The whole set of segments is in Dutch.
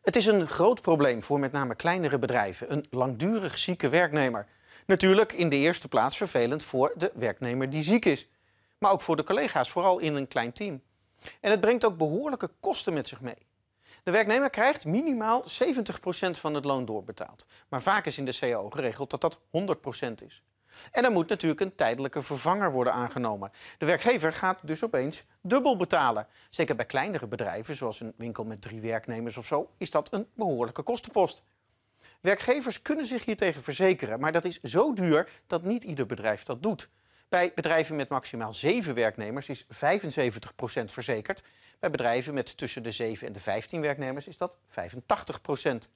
Het is een groot probleem voor met name kleinere bedrijven, een langdurig zieke werknemer. Natuurlijk in de eerste plaats vervelend voor de werknemer die ziek is, maar ook voor de collega's, vooral in een klein team. En het brengt ook behoorlijke kosten met zich mee. De werknemer krijgt minimaal 70% van het loon doorbetaald. Maar vaak is in de CAO geregeld dat dat 100% is. En er moet natuurlijk een tijdelijke vervanger worden aangenomen. De werkgever gaat dus opeens dubbel betalen. Zeker bij kleinere bedrijven, zoals een winkel met drie werknemers of zo, is dat een behoorlijke kostenpost. Werkgevers kunnen zich hiertegen verzekeren, maar dat is zo duur dat niet ieder bedrijf dat doet. Bij bedrijven met maximaal zeven werknemers is 75% verzekerd. Bij bedrijven met tussen de 7 en de 15 werknemers is dat 85%.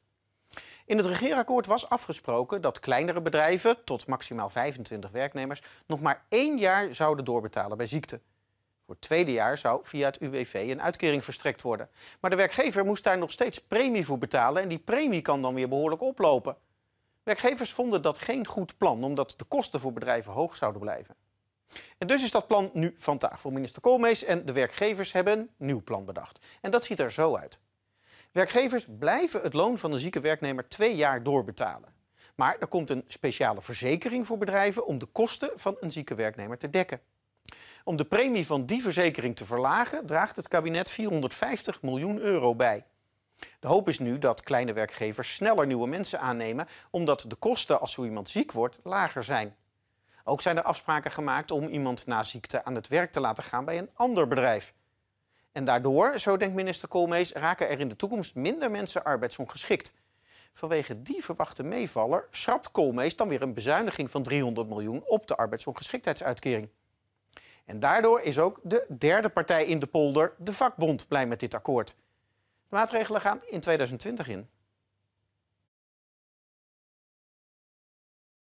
In het regeerakkoord was afgesproken dat kleinere bedrijven tot maximaal 25 werknemers nog maar één jaar zouden doorbetalen bij ziekte. Voor het tweede jaar zou via het UWV een uitkering verstrekt worden. Maar de werkgever moest daar nog steeds premie voor betalen en die premie kan dan weer behoorlijk oplopen. Werkgevers vonden dat geen goed plan, omdat de kosten voor bedrijven hoog zouden blijven. En dus is dat plan nu van tafel. Minister Koolmees en de werkgevers hebben een nieuw plan bedacht. En dat ziet er zo uit. Werkgevers blijven het loon van een zieke werknemer twee jaar doorbetalen. Maar er komt een speciale verzekering voor bedrijven om de kosten van een zieke werknemer te dekken. Om de premie van die verzekering te verlagen, draagt het kabinet 450 miljoen euro bij. De hoop is nu dat kleine werkgevers sneller nieuwe mensen aannemen, omdat de kosten als zo iemand ziek wordt lager zijn. Ook zijn er afspraken gemaakt om iemand na ziekte aan het werk te laten gaan bij een ander bedrijf. En daardoor, zo denkt minister Koolmees, raken er in de toekomst minder mensen arbeidsongeschikt. Vanwege die verwachte meevaller schrapt Koolmees dan weer een bezuiniging van 300 miljoen op de arbeidsongeschiktheidsuitkering. En daardoor is ook de derde partij in de polder, de vakbond, blij met dit akkoord. De maatregelen gaan in 2020 in.